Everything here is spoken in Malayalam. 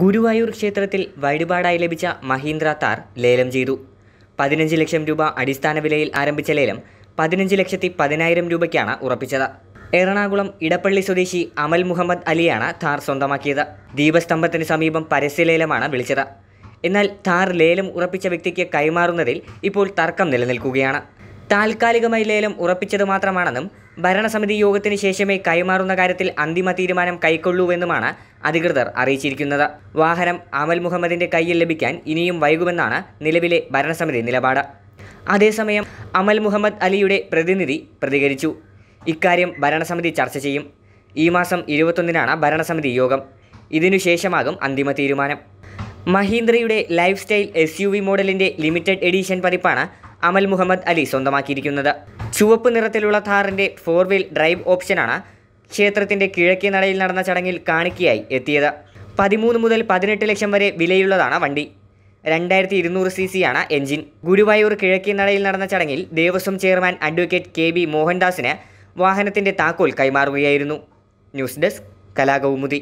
ഗുരുവായൂർ ക്ഷേത്രത്തിൽ വഴിപാടായി ലഭിച്ച മഹീന്ദ്ര താർ ലേലം ചെയ്തു പതിനഞ്ച് ലക്ഷം രൂപ അടിസ്ഥാന വിലയിൽ ആരംഭിച്ച ലേലം പതിനഞ്ച് ലക്ഷത്തി പതിനായിരം രൂപയ്ക്കാണ് ഉറപ്പിച്ചത് എറണാകുളം ഇടപ്പള്ളി സ്വദേശി അമൽ മുഹമ്മദ് അലിയാണ് താർ സ്വന്തമാക്കിയത് ദീപസ്തംഭത്തിന് സമീപം പരസ്യലേലമാണ് വിളിച്ചത് എന്നാൽ താർ ലേലം ഉറപ്പിച്ച വ്യക്തിക്ക് കൈമാറുന്നതിൽ ഇപ്പോൾ തർക്കം നിലനിൽക്കുകയാണ് താൽക്കാലികമായി ലേലം ഉറപ്പിച്ചത് മാത്രമാണെന്നും ഭരണസമിതി യോഗത്തിന് ശേഷമേ കൈമാറുന്ന കാര്യത്തിൽ അന്തിമ തീരുമാനം കൈക്കൊള്ളൂവെന്നുമാണ് അധികൃതർ അറിയിച്ചിരിക്കുന്നത് വാഹനം അമൽ മുഹമ്മദിന്റെ കയ്യിൽ ലഭിക്കാൻ ഇനിയും വൈകുമെന്നാണ് നിലവിലെ ഭരണസമിതി നിലപാട് അതേസമയം അമൽ മുഹമ്മദ് അലിയുടെ പ്രതിനിധി പ്രതികരിച്ചു ഇക്കാര്യം ഭരണസമിതി ചർച്ച ചെയ്യും ഈ മാസം ഇരുപത്തൊന്നിനാണ് ഭരണസമിതി യോഗം ഇതിനുശേഷമാകും അന്തിമ തീരുമാനം മഹീന്ദ്രയുടെ lifestyle S U V മോഡലിൻ്റെ ലിമിറ്റഡ് എഡിഷൻ പതിപ്പാണ് അമൽ മുഹമ്മദ് അലി സ്വന്തമാക്കിയിരിക്കുന്നത് ചുവപ്പ് നിറത്തിലുള്ള ഥാറിൻ്റെ ഫോർ വീൽ ഡ്രൈവ് ഓപ്ഷനാണ് ക്ഷേത്രത്തിൻ്റെ കിഴക്കേ നടയിൽ നടന്ന ചടങ്ങിൽ കാണിക്കയായി എത്തിയത് പതിമൂന്ന് മുതൽ പതിനെട്ട് ലക്ഷം വരെ വിലയുള്ളതാണ് വണ്ടി രണ്ടായിരത്തി ഇരുന്നൂറ് സി ആണ് എഞ്ചിൻ ഗുരുവായൂർ കിഴക്കേ നടയിൽ നടന്ന ചടങ്ങിൽ Devaswom chairman advocate K B മോഹൻദാസിന് വാഹനത്തിൻ്റെ താക്കോൽ കൈമാറുകയായിരുന്നു ന്യൂസ് ഡെസ്ക് കലാകൗമുദി